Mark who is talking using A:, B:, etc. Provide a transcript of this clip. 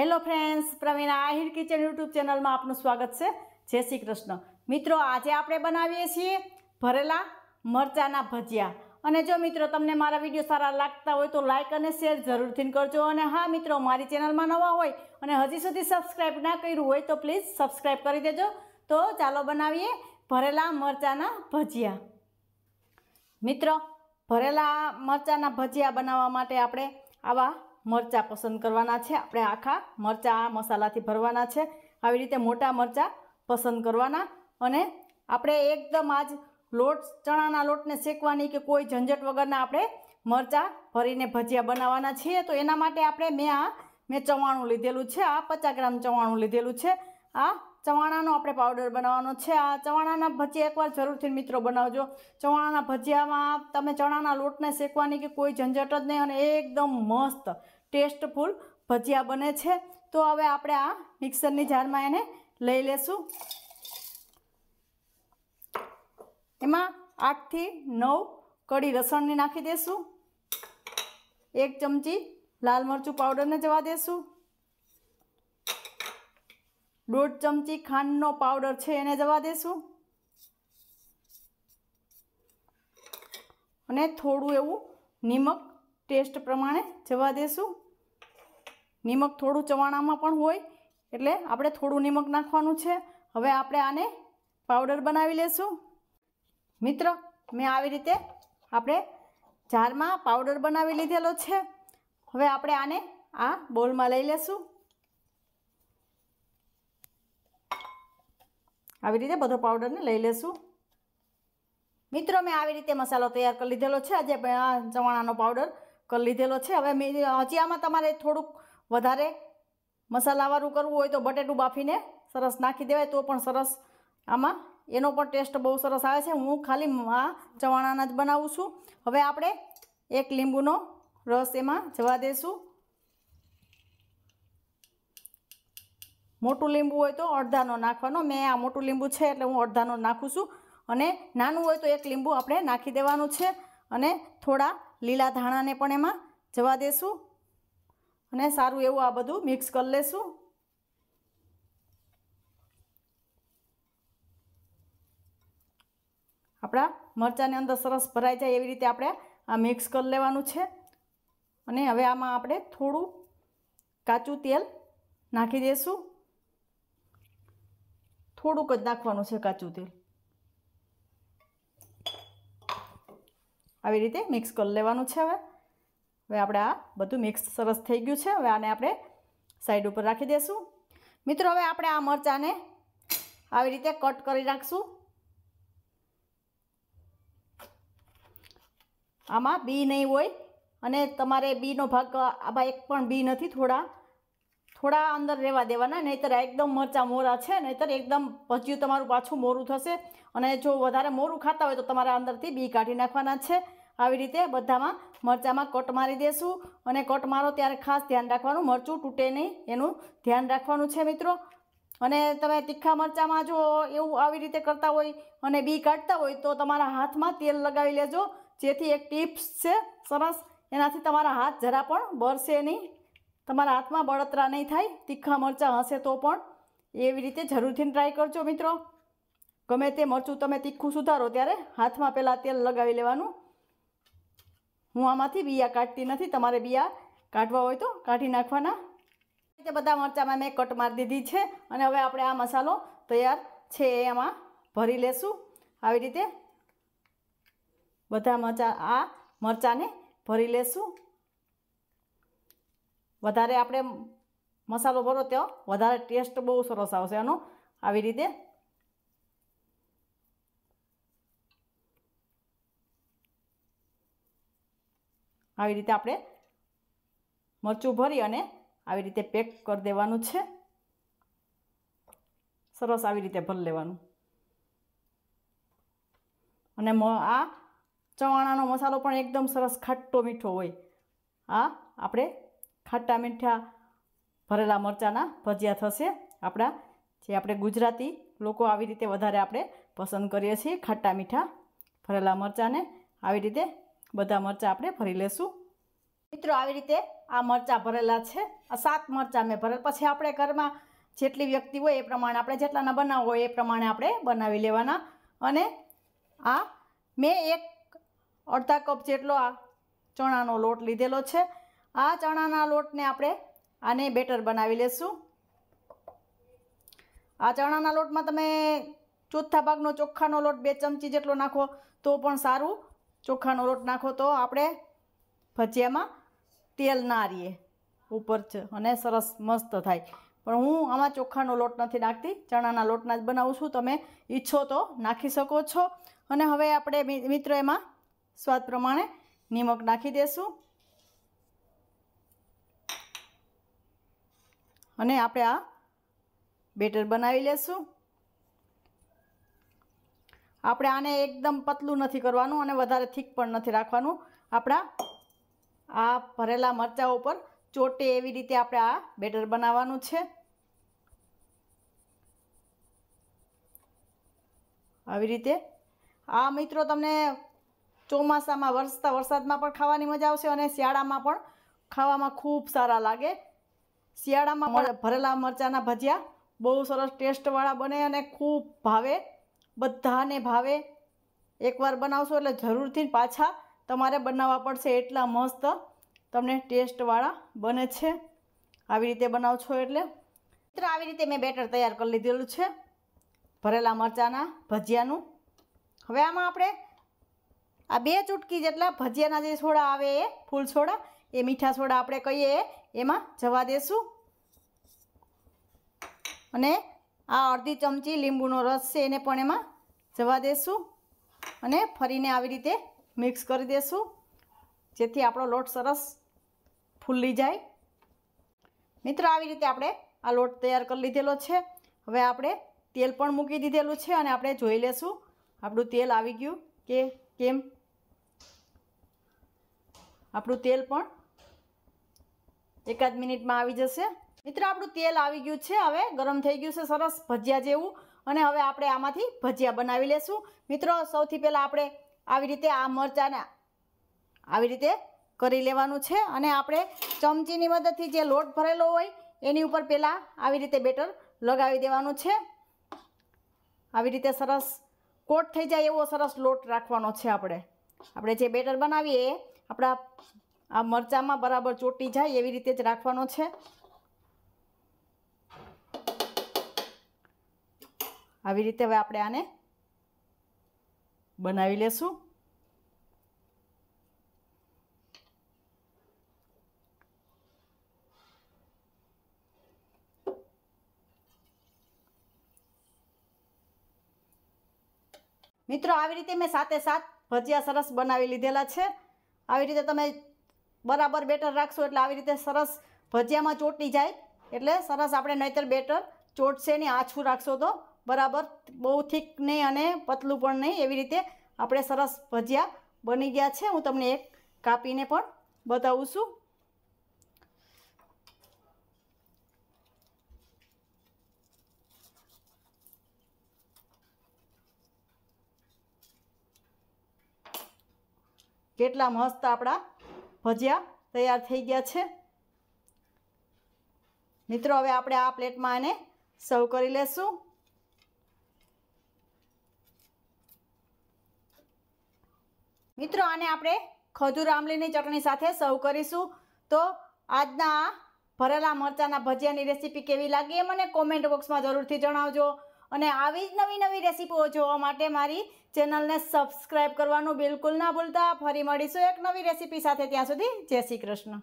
A: hello friends Praveen Ahir kitchen YouTube ચેનલમાં આપનું સ્વાગત છે જય શ્રી કૃષ્ણ મિત્રો આજે આપણે બનાવીએ છીએ ભરેલા મરચાના ભજીયા અને જો મિત્રો તમને મારા વિડીયો સારા લાગતા હોય તો લાઇક અને શેર જરૂરથી કરજો અને હા મિત્રો મારી ચેનલમાં નવા હોય અને હજી સુધી સબસ્ક્રાઈબ ના કર્યું હોય તો પ્લીઝ સબસ્ક્રાઈબ કરી દેજો તો ચાલો બનાવીએ ભરેલા મરચાના ભજીયા મિત્રો ભરેલા મરચાના ભજીયા બનાવવા માટે આપણે આવા મરચાં પસંદ કરવાના છે આપણે આખા મરચાં મસાલાથી ભરવાના છે આવી રીતે મોટા મરચાં પસંદ કરવાના અને આપણે એકદમ આજ લોટ ચણાના લોટને શેકવાની કે કોઈ ઝંઝટ વગરના આપણે મરચાં ભરીને ભજીયા બનાવવાના છીએ તો એના માટે આપણે મેં આ મેં ચવાણું લીધેલું છે આ પચાસ ગ્રામ ચવાણું લીધેલું છે આ ચવાણાનો આપણે પાવડર બનાવવાનો છે આ ચવાણાના ભજીયા એકવાર જરૂરથી મિત્રો બનાવજો ચવાણાના ભજીયામાં તમે ચણાના લોટને શેકવાની કે કોઈ ઝંઝટ જ નહીં અને એકદમ મસ્ત ટેસ્ટફૂલ ભજીયા બને છે તો હવે આપણે આ મિક્સરની જારમાં એને લઈ લેશું એમાં આઠથી નવ કડી લસણની નાખી દેશું એક ચમચી લાલ મરચું પાવડરને જવા દેશું દોઢ ચમચી ખાંડનો પાવડર છે એને જવા દેશું અને થોડું એવું નિમક ટેસ્ટ પ્રમાણે જવા દેશું નિમક થોડું ચવાણામાં પણ હોય એટલે આપણે થોડું નિમક નાખવાનું છે હવે આપણે આને પાવડર બનાવી લેશું મિત્ર મેં આવી રીતે આપણે જારમાં પાવડર બનાવી લીધેલો છે હવે આપણે આને આ બોલમાં લઈ લેશું આવી રીતે બધો પાવડરને લઈ લેશું મિત્રો મેં આવી રીતે મસાલો તૈયાર કરી લીધેલો છે આજે આ ચવાણાનો પાવડર કરી લીધેલો છે હવે મેં હજી આમાં તમારે થોડુંક વધારે મસાલાવાળું કરવું હોય તો બટેટું બાફીને સરસ નાખી દેવાય તો પણ સરસ આમાં એનો પણ ટેસ્ટ બહુ સરસ આવે છે હું ખાલી આ ચવાણાના જ બનાવું છું હવે આપણે એક લીંબુનો રસ એમાં જવા દઈશું મોટું લીંબુ હોય તો અડધાનો નાખવાનો મેં આ મોટું લીંબુ છે એટલે હું અડધાનો નાખું છું અને નાનું હોય તો એક લીંબુ આપણે નાખી દેવાનું છે અને થોડા લીલા ધાણાને પણ એમાં જવા દેશું અને સારું એવું આ બધું મિક્સ કરી લેશું આપણા મરચાંની અંદર સરસ ભરાઈ જાય એવી રીતે આપણે આ મિક્સ કરી લેવાનું છે અને હવે આમાં આપણે થોડું કાચું તેલ નાખી દઈશું થોડુંક જ નાખવાનું છે કાચું તેલ આવી રીતે મિક્સ કરી લેવાનું છે હવે હવે આપણે આ બધું મિક્સ સરસ થઈ ગયું છે હવે આને આપણે સાઈડ ઉપર રાખી દઈશું મિત્રો હવે આપણે આ મરચાંને આવી રીતે કટ કરી નાખશું આમાં બી નહીં હોય અને તમારે બીનો ભાગ આમાં એક પણ બી નથી થોડા થોડા અંદર રહેવા દેવાના નહીંતર એકદમ મરચાં મોરા છે નહીંતર એકદમ ભજીયું તમારું પાછું મોરું થશે અને જો વધારે મોરું ખાતા હોય તો તમારા અંદરથી બી કાઢી નાખવાના છે આવી રીતે બધામાં મરચાંમાં કટ મારી દેશું અને કટ મારો ત્યારે ખાસ ધ્યાન રાખવાનું મરચું તૂટે નહીં એનું ધ્યાન રાખવાનું છે મિત્રો અને તમે તીખા મરચાંમાં જો એવું આવી રીતે કરતા હોય અને બી કાઢતા હોય તો તમારા હાથમાં તેલ લગાવી લેજો જેથી એક ટિપ્સ છે સરસ એનાથી તમારા હાથ જરા પણ બરશે નહીં તમારા હાથમાં બળતરા નહીં થાય તીખા મરચાં હશે તો પણ એવી રીતે જરૂરથી ટ્રાય કરજો મિત્રો ગમે તે મરચું તમે તીખું સુધારો ત્યારે હાથમાં પહેલાં તેલ લગાવી લેવાનું હું આમાંથી બિયા કાઢતી નથી તમારે બિયા કાઢવા હોય તો કાઢી નાખવાના રીતે બધા મરચાંમાં મેં કટ મારી દીધી છે અને હવે આપણે આ મસાલો તૈયાર છે એમાં ભરી લેશું આવી રીતે બધા મરચાં આ મરચાંને ભરી લેશું વધારે આપણે મસાલો ભરો તો વધારે ટેસ્ટ બહુ સરસ આવશે આનો આવી રીતે આવી રીતે આપણે મરચું ભરી અને આવી રીતે પેક કરી દેવાનું છે સરસ આવી રીતે ભરી લેવાનું અને આ ચવાણાનો મસાલો પણ એકદમ સરસ ખાટ્ટો મીઠો હોય આ આપણે ખાટા મીઠા ભરેલા મરચાંના ભજીયા થશે આપણા જે આપણે ગુજરાતી લોકો આવી રીતે વધારે આપણે પસંદ કરીએ છીએ ખાટા મીઠા ભરેલા મરચાંને આવી રીતે બધા મરચાં આપણે ભરી લેશું મિત્રો આવી રીતે આ મરચાં ભરેલા છે આ સાત મરચાં મેં ભરેલા પછી આપણે ઘરમાં જેટલી વ્યક્તિ હોય એ પ્રમાણે આપણે જેટલાના બનાવો હોય એ પ્રમાણે આપણે બનાવી લેવાના અને આ મેં એક અડધા કપ જેટલો આ ચણાનો લોટ લીધેલો છે આ ચણાના લોટને આપણે આને બેટર બનાવી લેશું આ ચણાના લોટમાં તમે ચોથા ભાગનો ચોખાનો લોટ બે ચમચી જેટલો નાખો તો પણ સારું ચોખાનો લોટ નાખો તો આપણે ભજીયામાં તેલ ના રીએ ઉપર છે અને સરસ મસ્ત થાય પણ હું આમાં ચોખાનો લોટ નથી નાખતી ચણાના લોટના જ બનાવું છું તમે ઈચ્છો તો નાખી શકો છો અને હવે આપણે મિત્રો એમાં સ્વાદ પ્રમાણે નિમક નાખી દેશું અને આપણે આ બેટર બનાવી લેશું આપણે આને એકદમ પતલું નથી કરવાનું અને વધારે થીક પણ નથી રાખવાનું આપણા આ ભરેલા મરચાં ઉપર ચોટે એવી રીતે આપણે આ બેટર બનાવવાનું છે આવી રીતે આ મિત્રો તમને ચોમાસામાં વરસતા વરસાદમાં પણ ખાવાની મજા આવશે અને શિયાળામાં પણ ખાવામાં ખૂબ સારા લાગે શિયાળામાં ભરેલા મરચાંના ભજીયા બહુ સરસ ટેસ્ટવાળા બને અને ખૂબ ભાવે બધાને ભાવે એકવાર બનાવશો એટલે જરૂરથી પાછા તમારે બનાવવા પડશે એટલા મસ્ત તમને ટેસ્ટવાળા બને છે આવી રીતે બનાવશો એટલે મિત્ર આવી રીતે મેં બેટર તૈયાર કરી લીધેલું છે ભરેલા મરચાંના ભજીયાનું હવે આમાં આપણે આ બે ચૂટકી જેટલા ભજીયાના જે છોડા આવે એ ફૂલ છોડા એ મીઠા સોડા આપણે કહીએ એમાં જવા દેશું અને આ અડધી ચમચી લીંબુનો રસ છે એને પણ એમાં જવા દેશું અને ફરીને આવી રીતે મિક્સ કરી દેશું જેથી આપણો લોટ સરસ ફૂલી જાય મિત્ર આવી રીતે આપણે આ લોટ તૈયાર કરી લીધેલો છે હવે આપણે તેલ પણ મૂકી દીધેલું છે અને આપણે જોઈ લેશું આપણું તેલ આવી ગયું કે કેમ આપણું તેલ પણ એકાદ મિનિટમાં આવી જશે મિત્રો આપણું તેલ આવી ગયું છે હવે ગરમ થઈ ગયું છે સરસ ભજીયા જેવું અને હવે આપણે આમાંથી ભજીયા બનાવી લેશું મિત્રો સૌથી પહેલાં આપણે આવી રીતે આ મરચાંને આવી રીતે કરી લેવાનું છે અને આપણે ચમચીની મદદથી જે લોટ ભરેલો હોય એની ઉપર પહેલાં આવી રીતે બેટર લગાવી દેવાનું છે આવી રીતે સરસ કોટ થઈ જાય એવો સરસ લોટ રાખવાનો છે આપણે આપણે જે બેટર બનાવીએ આપણા આ મરચામાં બરાબર ચોટી જાય એવી રીતે જ રાખવાનો છે આવી રીતે હવે આપણે આને બનાવી લેશું મિત્રો આવી રીતે મેં સાથે સાત ભજીયા સરસ બનાવી લીધેલા છે આવી રીતે તમે બરાબર બેટર રાખશું એટલે આવી રીતે સરસ ભજીયામાં ચોંટી જાય એટલે સરસ આપણે નહીતર બેટર ચોંટશે નહીં આછું રાખશો તો બરાબર બહુ થીક નહીં અને પતલું પણ નહીં એવી રીતે આપણે સરસ ભજીયા બની ગયા છે હું તમને એક કાપીને પણ બતાવું છું કેટલા મસ્ત આપણા ભજીયા તૈયાર થઈ ગયા છે મિત્રો હવે આપણે આ પ્લેટમાં એને સર્વ કરી લેશું મિત્રો આને આપણે ખજૂર આમલીની ચટણી સાથે સર્વ કરીશું તો આજના ભરેલા મરચાંના ભજીયાની રેસીપી કેવી લાગી એ મને કોમેન્ટ બોક્સમાં જરૂરથી જણાવજો અને આવી જ નવી નવી રેસીપીઓ જોવા માટે મારી ચેનલને સબસ્ક્રાઈબ કરવાનું બિલકુલ ના ભૂલતા ફરી મળીશું એક નવી રેસીપી સાથે ત્યાં સુધી જય શ્રી કૃષ્ણ